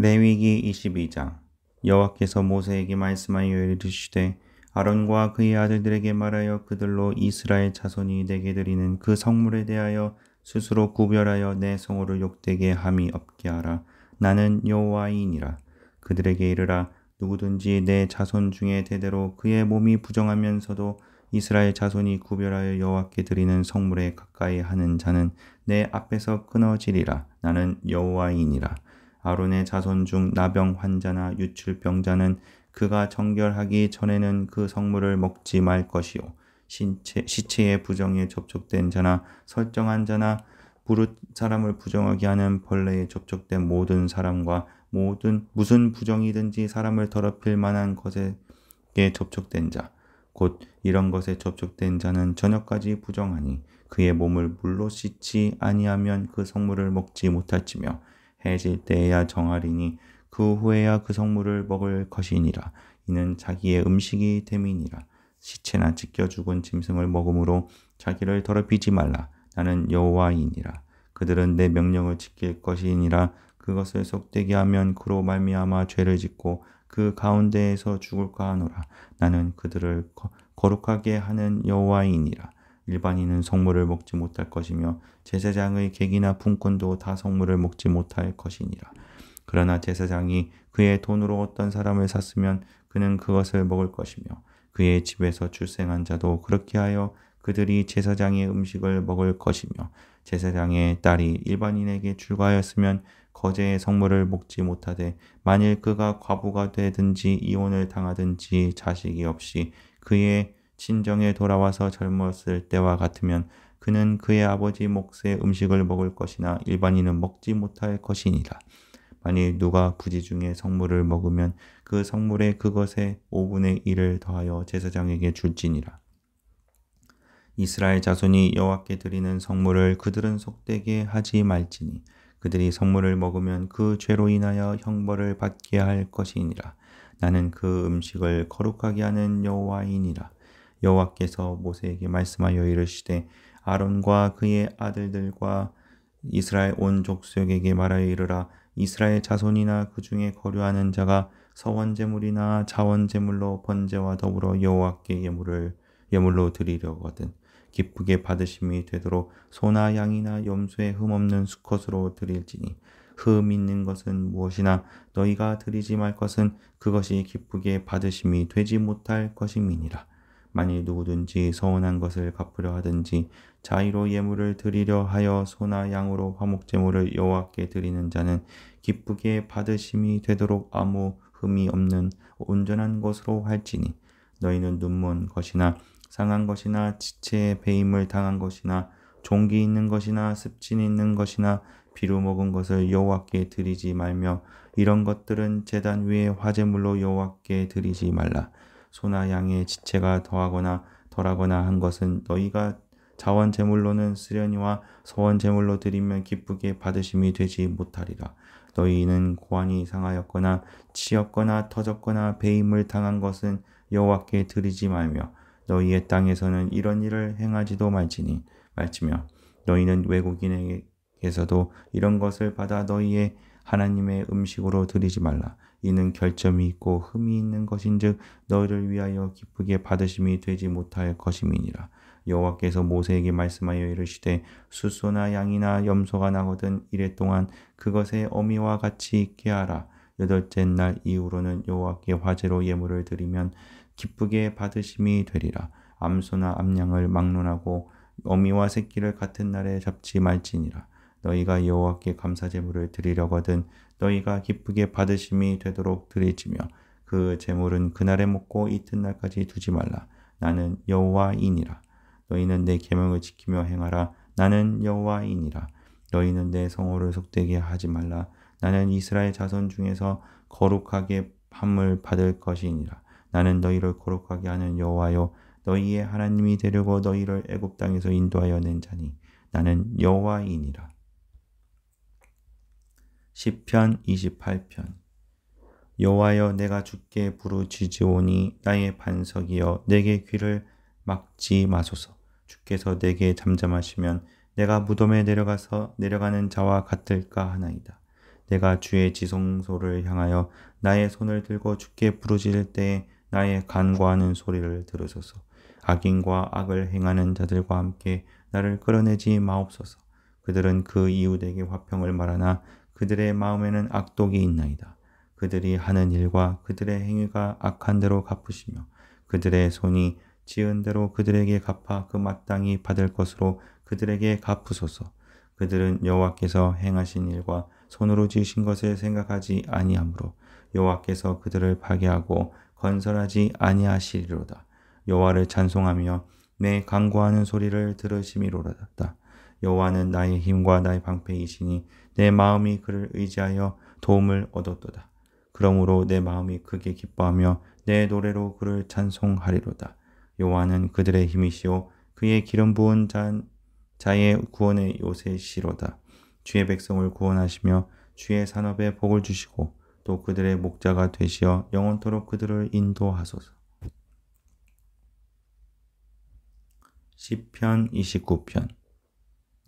레위기 22장 여호와께서 모세에게 말씀하여 이르시되 아론과 그의 아들들에게 말하여 그들로 이스라엘 자손이 내게 드리는 그 성물에 대하여 스스로 구별하여 내 성호를 욕되게 함이 없게 하라. 나는 여호와이니라. 그들에게 이르라 누구든지 내 자손 중에 대대로 그의 몸이 부정하면서도 이스라엘 자손이 구별하여 여호와께 드리는 성물에 가까이 하는 자는 내 앞에서 끊어지리라. 나는 여호와이니라. 아론의 자손 중 나병 환자나 유출병자는 그가 정결하기 전에는 그 성물을 먹지 말 것이요. 신체, 시체의 부정에 접촉된 자나 설정한 자나 부릇 사람을 부정하게 하는 벌레에 접촉된 모든 사람과 모든 무슨 부정이든지 사람을 더럽힐 만한 것에 접촉된 자, 곧 이런 것에 접촉된 자는 저녁까지 부정하니 그의 몸을 물로 씻지 아니하면 그 성물을 먹지 못할지며 해질 때에야 정하리니 그 후에야 그 성물을 먹을 것이니라 이는 자기의 음식이 됨이니라 시체나 찢겨 죽은 짐승을 먹음으로 자기를 더럽히지 말라 나는 여호와이니라 그들은 내 명령을 지킬 것이니라 그것을 속되게 하면 그로 말미암아 죄를 짓고 그 가운데에서 죽을까 하노라 나는 그들을 거룩하게 하는 여호와이니라 일반인은 성물을 먹지 못할 것이며 제사장의 객이나 품꾼도 다 성물을 먹지 못할 것이니라. 그러나 제사장이 그의 돈으로 어떤 사람을 샀으면 그는 그것을 먹을 것이며 그의 집에서 출생한 자도 그렇게 하여 그들이 제사장의 음식을 먹을 것이며 제사장의 딸이 일반인에게 출가하였으면 거제의 성물을 먹지 못하되 만일 그가 과부가 되든지 이혼을 당하든지 자식이 없이 그의 친정에 돌아와서 젊었을 때와 같으면 그는 그의 아버지 몫의 음식을 먹을 것이나 일반인은 먹지 못할 것이니라. 만일 누가 부지 중에 성물을 먹으면 그성물의그것에 5분의 1을 더하여 제사장에게 줄지니라. 이스라엘 자손이 여호와께 드리는 성물을 그들은 속되게 하지 말지니 그들이 성물을 먹으면 그 죄로 인하여 형벌을 받게 할 것이니라. 나는 그 음식을 거룩하게 하는 여호와이니라. 여호와께서 모세에게 말씀하여 이르시되 아론과 그의 아들들과 이스라엘 온 족속에게 말하여 이르라 이스라엘 자손이나 그 중에 거류하는 자가 서원 제물이나 자원 제물로 번제와 더불어 여호와께 예물을 예물로 드리려거든 기쁘게 받으심이 되도록 소나 양이나 염소의 흠 없는 수컷으로 드릴지니 흠 있는 것은 무엇이나 너희가 드리지 말 것은 그것이 기쁘게 받으심이 되지 못할 것임이니라 만일 누구든지 서운한 것을 갚으려 하든지 자의로 예물을 드리려 하여 소나 양으로 화목제물을 여호와께 드리는 자는 기쁘게 받으심이 되도록 아무 흠이 없는 온전한 것으로 할지니 너희는 눈먼 것이나 상한 것이나 지체에 배임을 당한 것이나 종기 있는 것이나 습진 있는 것이나 비루 먹은 것을 여호와께 드리지 말며 이런 것들은 제단 위에 화제물로 여호와께 드리지 말라. 소나 양의 지체가 더하거나 덜하거나 한 것은 너희가 자원 제물로는 쓰려니와 소원 제물로 드리면 기쁘게 받으심이 되지 못하리라. 너희는 고안이 상하였거나 치였거나 터졌거나 배임을 당한 것은 여호와께 드리지 말며 너희의 땅에서는 이런 일을 행하지도 말지니 말지며 너희는 외국인에게서도 이런 것을 받아 너희의 하나님의 음식으로 드리지 말라. 이는 결점이 있고 흠이 있는 것인즉 너희를 위하여 기쁘게 받으심이 되지 못할 것임이니라. 여호와께서 모세에게 말씀하여 이르시되 수소나 양이나 염소가 나거든 이래 동안 그것의 어미와 같이 있게 하라. 여덟째 날 이후로는 여호와께 화제로 예물을 드리면 기쁘게 받으심이 되리라. 암소나 암양을 막론하고 어미와 새끼를 같은 날에 잡지 말지니라. 너희가 여호와께 감사 제물을 드리려거든 너희가 기쁘게 받으심이 되도록 드릴지며 그 제물은 그날에 먹고 이튿날까지 두지 말라 나는 여호와이니라 너희는 내 계명을 지키며 행하라 나는 여호와이니라 너희는 내 성호를 속되게 하지 말라 나는 이스라엘 자손 중에서 거룩하게 함을 받을 것이니라 나는 너희를 거룩하게 하는 여호와요 너희의 하나님이 되려고 너희를 애굽 땅에서 인도하여 낸 자니 나는 여호와이니라 시편 28편 여호와여 내가 주께 부르짖으오니 나의 반석이여 내게 귀를 막지 마소서 주께서 내게 잠잠하시면 내가 무덤에 내려가서 내려가는 자와 같을까 하나이다 내가 주의 지성소를 향하여 나의 손을 들고 주께 부르짖을 때에 나의 간과하는 소리를 들으소서 악인과 악을 행하는 자들과 함께 나를 끌어내지 마옵소서 그들은 그 이웃에게 화평을 말하나 그들의 마음에는 악독이 있나이다. 그들이 하는 일과 그들의 행위가 악한 대로 갚으시며 그들의 손이 지은 대로 그들에게 갚아 그 마땅히 받을 것으로 그들에게 갚으소서. 그들은 여호와께서 행하신 일과 손으로 지으신 것을 생각하지 아니하므로 여호와께서 그들을 파괴하고 건설하지 아니하시리로다. 여호와를 찬송하며 내 강구하는 소리를 들으심이로다. 여호와는 나의 힘과 나의 방패이시니 내 마음이 그를 의지하여 도움을 얻었도다. 그러므로 내 마음이 크게 기뻐하며 내 노래로 그를 찬송하리로다. 여호와는 그들의 힘이시요 그의 기름 부은 잔, 자의 구원의 요새시로다. 주의 백성을 구원하시며 주의 산업에 복을 주시고 또 그들의 목자가 되시어 영원토록 그들을 인도하소서. 시편 29편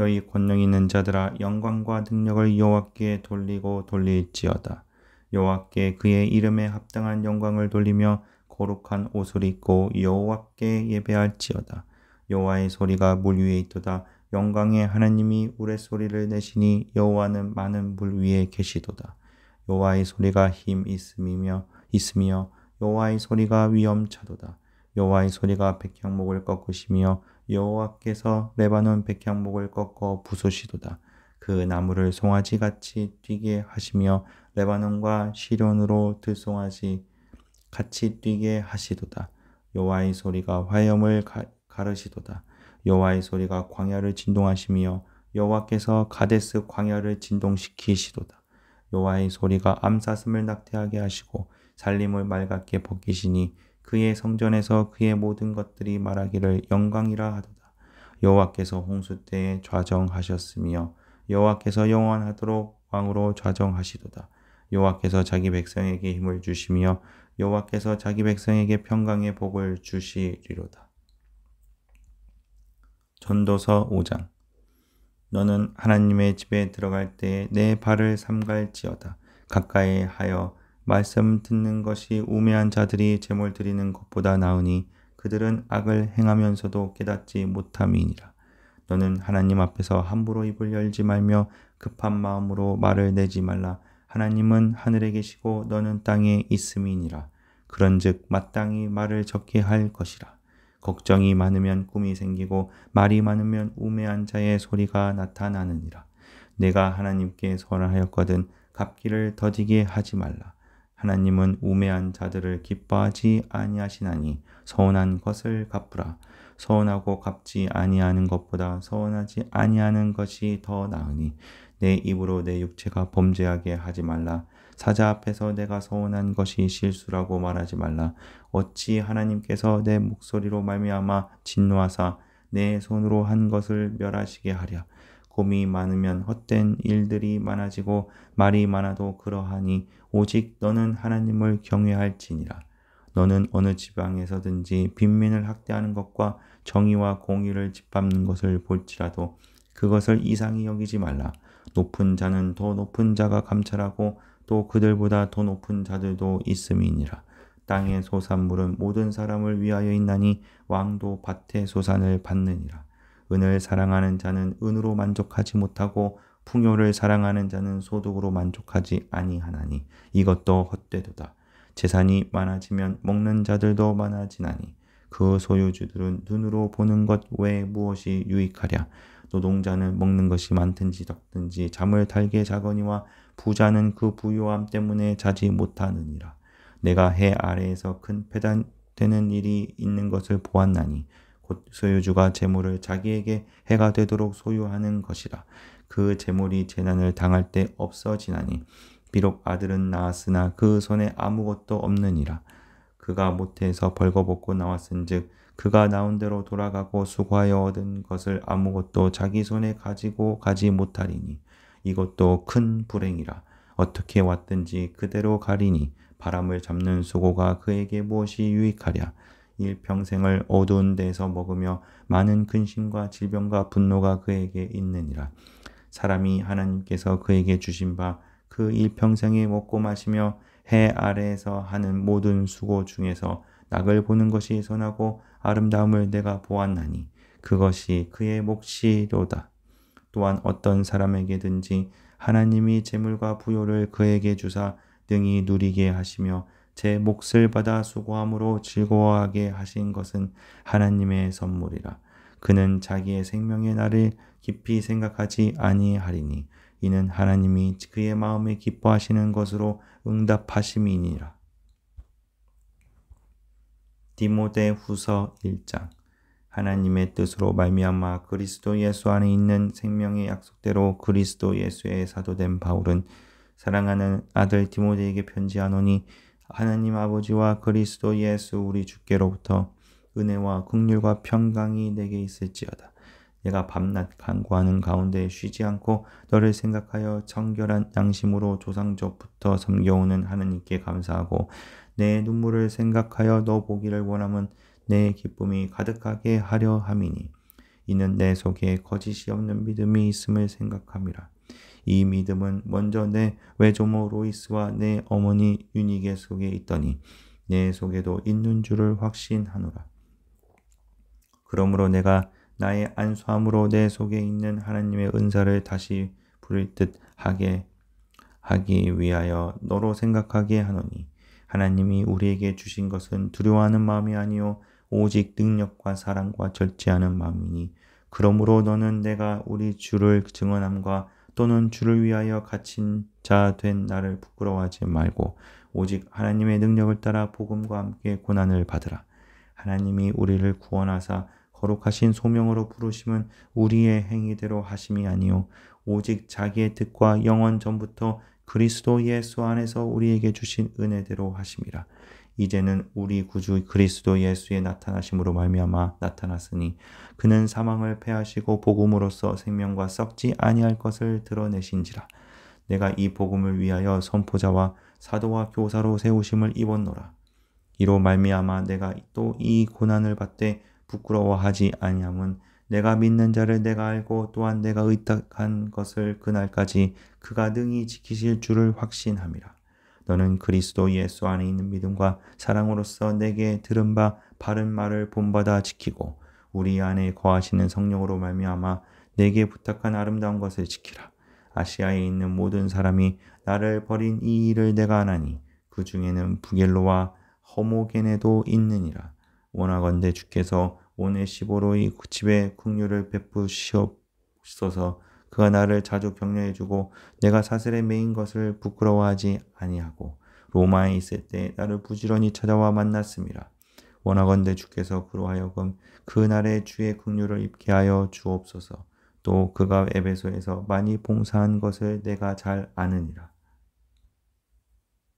너희 권능 있는 자들아 영광과 능력을 여호와께 돌리고 돌릴지어다. 여호와께 그의 이름에 합당한 영광을 돌리며 거룩한 옷을 입고 여호와께 예배할지어다. 여호와의 소리가 물 위에 있도다. 영광의 하나님이 우레소리를 내시니 여호와는 많은 물 위에 계시도다. 여호와의 소리가 힘 있음이며 있으며 여호와의 소리가 위엄차도다. 여호와의 소리가 백향목을 꺾으시며 여호와께서 레바논 백향목을 꺾어 부수시도다. 그 나무를 송아지같이 뛰게 하시며 레바논과 시련으로 들송아지 같이 뛰게 하시도다. 여호와의 소리가 화염을 가, 가르시도다. 여호와의 소리가 광야를 진동하시며 여호와께서 가데스 광야를 진동시키시도다. 여호와의 소리가 암사슴을 낙태하게 하시고 살림을 맑게 벗기시니 그의 성전에서 그의 모든 것들이 말하기를 영광이라 하도다. 여호와께서 홍수 때에 좌정하셨으며 여호와께서 영원하도록 왕으로 좌정하시도다. 여호와께서 자기 백성에게 힘을 주시며 여호와께서 자기 백성에게 평강의 복을 주시리로다. 전도서 5장 너는 하나님의 집에 들어갈 때 내 발을 삼갈지어다. 가까이 하여 말씀 듣는 것이 우매한 자들이 제물 드리는 것보다 나으니 그들은 악을 행하면서도 깨닫지 못함이니라. 너는 하나님 앞에서 함부로 입을 열지 말며 급한 마음으로 말을 내지 말라. 하나님은 하늘에 계시고 너는 땅에 있음이니라. 그런즉 마땅히 말을 적게 할 것이라. 걱정이 많으면 꿈이 생기고 말이 많으면 우매한 자의 소리가 나타나느니라. 내가 하나님께 선하였거든 언 갚기를 더디게 하지 말라. 하나님은 우매한 자들을 기뻐하지 아니하시나니 서운한 것을 갚으라. 서운하고 갚지 아니하는 것보다 서운하지 아니하는 것이 더 나으니 내 입으로 내 육체가 범죄하게 하지 말라. 사자 앞에서 내가 서운한 것이 실수라고 말하지 말라. 어찌 하나님께서 내 목소리로 말미암아 진노하사 내 손으로 한 것을 멸하시게 하랴. 봄이 많으면 헛된 일들이 많아지고 말이 많아도 그러하니 오직 너는 하나님을 경외할지니라. 너는 어느 지방에서든지 빈민을 학대하는 것과 정의와 공의를 짓밟는 것을 볼지라도 그것을 이상히 여기지 말라. 높은 자는 더 높은 자가 감찰하고 또 그들보다 더 높은 자들도 있음이니라. 땅의 소산물은 모든 사람을 위하여 있나니 왕도 밭의 소산을 받느니라. 은을 사랑하는 자는 은으로 만족하지 못하고 풍요를 사랑하는 자는 소득으로 만족하지 아니하나니 이것도 헛되도다. 재산이 많아지면 먹는 자들도 많아지나니 그 소유주들은 눈으로 보는 것 외에 무엇이 유익하랴. 노동자는 먹는 것이 많든지 적든지 잠을 달게 자거니와 부자는 그부유함 때문에 자지 못하느니라. 내가 해 아래에서 큰 패단되는 일이 있는 것을 보았나니 곧 소유주가 재물을 자기에게 해가 되도록 소유하는 것이라. 그 재물이 재난을 당할 때 없어지나니 비록 아들은 낳았으나 그 손에 아무것도 없느니라. 그가 모태에서 벌거벗고 나왔은즉 그가 나온 대로 돌아가고 수고하여 얻은 것을 아무것도 자기 손에 가지고 가지 못하리니 이것도 큰 불행이라. 어떻게 왔든지 그대로 가리니 바람을 잡는 수고가 그에게 무엇이 유익하랴. 일평생을 어두운 데에서 먹으며 많은 근심과 질병과 분노가 그에게 있느니라. 사람이 하나님께서 그에게 주신 바 그 일평생에 먹고 마시며 해 아래에서 하는 모든 수고 중에서 낙을 보는 것이 선하고 아름다움을 내가 보았나니 그것이 그의 몫이로다. 또한 어떤 사람에게든지 하나님이 재물과 부요를 그에게 주사 등이 누리게 하시며 제 몫을 받아 수고함으로 즐거워하게 하신 것은 하나님의 선물이라. 그는 자기의 생명의 날을 깊이 생각하지 아니하리니 이는 하나님이 그의 마음에 기뻐하시는 것으로 응답하심이니라. 디모데 후서 1장 하나님의 뜻으로 말미암아 그리스도 예수 안에 있는 생명의 약속대로 그리스도 예수의 사도된 바울은 사랑하는 아들 디모데에게 편지하노니 하나님 아버지와 그리스도 예수 우리 주께로부터 은혜와 긍휼과 평강이 내게 있을지어다. 내가 밤낮 간구하는 가운데 쉬지 않고 너를 생각하여 청결한 양심으로 조상적부터 섬겨오는 하느님께 감사하고 내 눈물을 생각하여 너 보기를 원함은 내 기쁨이 가득하게 하려 함이니 이는 내 속에 거짓이 없는 믿음이 있음을 생각함이라. 이 믿음은 먼저 내 외조모 로이스와 내 어머니 유니게 속에 있더니 내 속에도 있는 줄을 확신하노라. 그러므로 내가 나의 안수함으로 내 속에 있는 하나님의 은사를 다시 부릴 듯 하게 하기 위하여 너로 생각하게 하노니 하나님이 우리에게 주신 것은 두려워하는 마음이 아니요 오직 능력과 사랑과 절제하는 마음이니 그러므로 너는 내가 우리 주를 증언함과 또는 주를 위하여 갇힌 자 된 나를 부끄러워하지 말고 오직 하나님의 능력을 따라 복음과 함께 고난을 받으라. 하나님이 우리를 구원하사 거룩하신 소명으로 부르심은 우리의 행위대로 하심이 아니요 오직 자기의 뜻과 영원 전부터 그리스도 예수 안에서 우리에게 주신 은혜대로 하심이라. 이제는 우리 구주 그리스도 예수의 나타나심으로 말미암아 나타났으니 그는 사망을 패하시고 복음으로써 생명과 썩지 아니할 것을 드러내신지라. 내가 이 복음을 위하여 선포자와 사도와 교사로 세우심을 입었노라. 이로 말미암아 내가 또 이 고난을 받되 부끄러워하지 아니함은 내가 믿는 자를 내가 알고 또한 내가 의탁한 것을 그날까지 그가 능히 지키실 줄을 확신함이라. 너는 그리스도 예수 안에 있는 믿음과 사랑으로서 내게 들은 바 바른 말을 본받아 지키고 우리 안에 거하시는 성령으로 말미암아 내게 부탁한 아름다운 것을 지키라. 아시아에 있는 모든 사람이 나를 버린 이 일을 내가 안하니그 중에는 부겔로와 허모겐에도 있느니라. 원하건대 주께서 오네시보로의 집에 국류를 베푸시옵소서 그가 나를 자주 격려해주고 내가 사슬에 매인 것을 부끄러워하지 아니하고 로마에 있을 때 나를 부지런히 찾아와 만났습니다. 원하건대 주께서 그로 하여금 그날의 주의 긍류를 입게 하여 주옵소서. 또 그가 에베소에서 많이 봉사한 것을 내가 잘 아느니라.